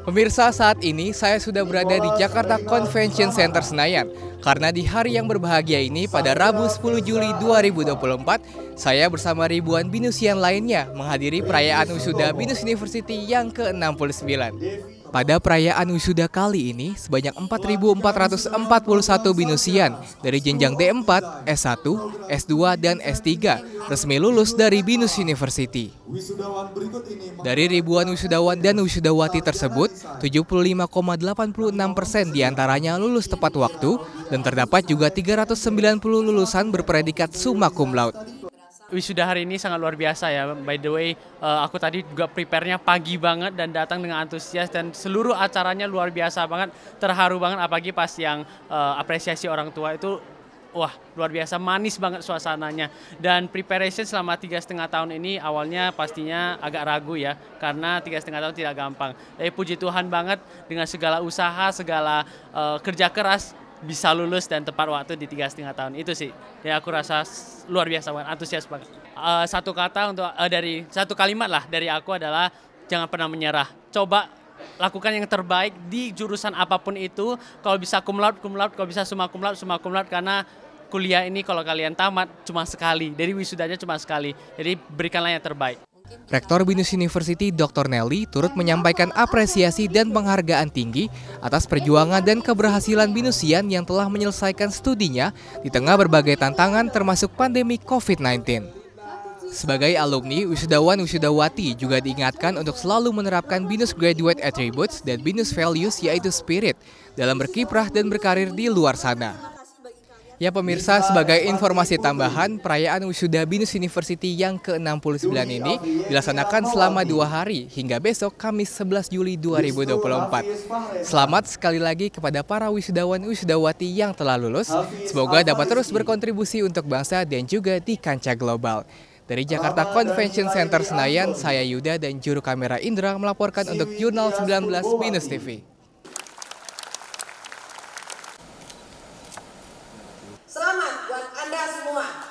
Pemirsa, saat ini saya sudah berada di Jakarta Convention Center Senayan karena di hari yang berbahagia ini pada Rabu 10 Juli 2024, saya bersama ribuan binusian lainnya menghadiri perayaan wisuda Binus University yang ke-69. Pada perayaan wisuda kali ini, sebanyak 4.441 binusian dari jenjang D4, S1, S2, dan S3 resmi lulus dari Binus University. Dari ribuan wisudawan dan wisudawati tersebut, 75,86 persen diantaranya lulus tepat waktu dan terdapat juga 390 lulusan berpredikat summa cum laude wisuda hari ini sangat luar biasa ya. By the way, eh, aku tadi juga prepare-nya pagi banget dan datang dengan antusias dan seluruh acaranya luar biasa banget. Terharu banget apalagi pas yang eh, apresiasi orang tua itu wah luar biasa manis banget suasananya dan preparation selama tiga setengah tahun ini awalnya pastinya agak ragu ya karena tiga setengah tahun tidak gampang tapi puji Tuhan banget dengan segala usaha segala uh, kerja keras bisa lulus dan tepat waktu di tiga setengah tahun itu sih ya aku rasa luar biasa banget antusias banget uh, satu kata untuk uh, dari satu kalimat lah dari aku adalah jangan pernah menyerah coba lakukan yang terbaik di jurusan apapun itu kalau bisa kumlaut kumlaut kalau bisa summa kumlaut summa kumlaut karena kuliah ini kalau kalian tamat cuma sekali dari wisudanya cuma sekali jadi berikanlah yang terbaik Rektor Binus University Dr. Nelly turut menyampaikan apresiasi dan penghargaan tinggi atas perjuangan dan keberhasilan Binusian yang telah menyelesaikan studinya di tengah berbagai tantangan termasuk pandemi COVID-19. Sebagai alumni, wisudawan-wisudawati juga diingatkan untuk selalu menerapkan Binus Graduate Attributes dan Binus Values yaitu spirit dalam berkiprah dan berkarir di luar sana. Ya pemirsa, iya, sebagai informasi tambahan, perayaan Wisuda Binus University yang ke-69 iya, ini iya, dilaksanakan selama dua hari hingga besok Kamis 11 Juli 2024. Selamat sekali lagi kepada para wisudawan wisudawati yang telah lulus. Semoga dapat terus berkontribusi untuk bangsa dan juga di kancah global. Dari Jakarta Convention Center Senayan, saya Yuda dan juru kamera Indra melaporkan untuk Jurnal 19 Minus TV. abraço, vamos lá.